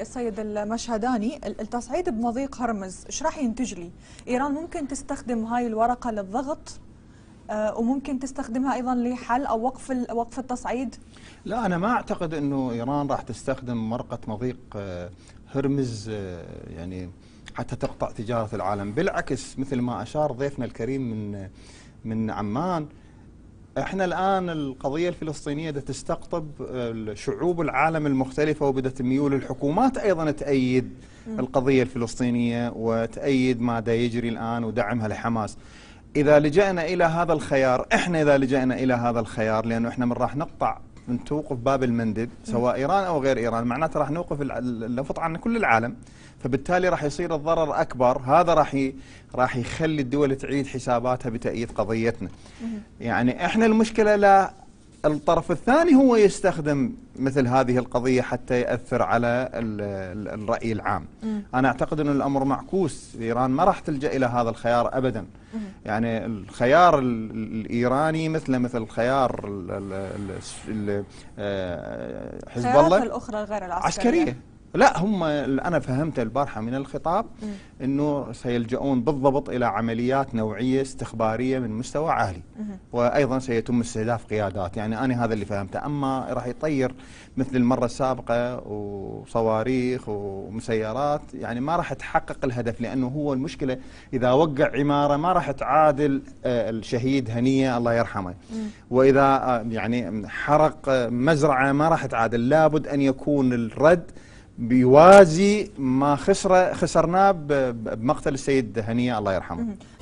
السيد المشهداني التصعيد بمضيق هرمز ايش راح ينتج لي ايران ممكن تستخدم هاي الورقه للضغط آه، وممكن تستخدمها ايضا لحل او وقف وقف التصعيد لا انا ما اعتقد انه ايران راح تستخدم مرقه مضيق آه، هرمز آه، يعني حتى تقطع تجاره العالم بالعكس مثل ما اشار ضيفنا الكريم من من عمان احنا الان القضيه الفلسطينيه بدها تستقطب شعوب العالم المختلفه وبدات ميول الحكومات ايضا تايد القضيه الفلسطينيه وتايد ما دا يجري الان ودعمها لحماس. اذا لجانا الى هذا الخيار احنا اذا لجانا الى هذا الخيار لانه احنا من راح نقطع من توقف باب المندب سواء إيران أو غير إيران معناته راح نوقف اللفط عن كل العالم فبالتالي راح يصير الضرر أكبر هذا راح راح يخلي الدول تعيد حساباتها بتأييد قضيتنا يعني إحنا المشكلة لا الطرف الثاني هو يستخدم مثل هذه القضية حتى يأثر على الرأي العام م. أنا أعتقد أن الأمر معكوس إيران ما راح تلجأ إلى هذا الخيار أبدا م. يعني الخيار الإيراني مثل مثل خيار آه، حزب الله الأخرى غير العسكرية عسكرية لا هم انا فهمت البارحه من الخطاب انه سيلجؤون بالضبط الى عمليات نوعيه استخباريه من مستوى عالي وايضا سيتم استهداف قيادات يعني انا هذا اللي فهمته اما راح يطير مثل المره السابقه وصواريخ ومسيرات يعني ما راح تحقق الهدف لانه هو المشكله اذا وقع عماره ما راح تعادل آه، الشهيد هنيه الله يرحمه واذا آه، يعني حرق مزرعه ما راح تعادل لابد ان يكون الرد بيوازي ما خسر خسرناه بمقتل السيد هنيه الله يرحمه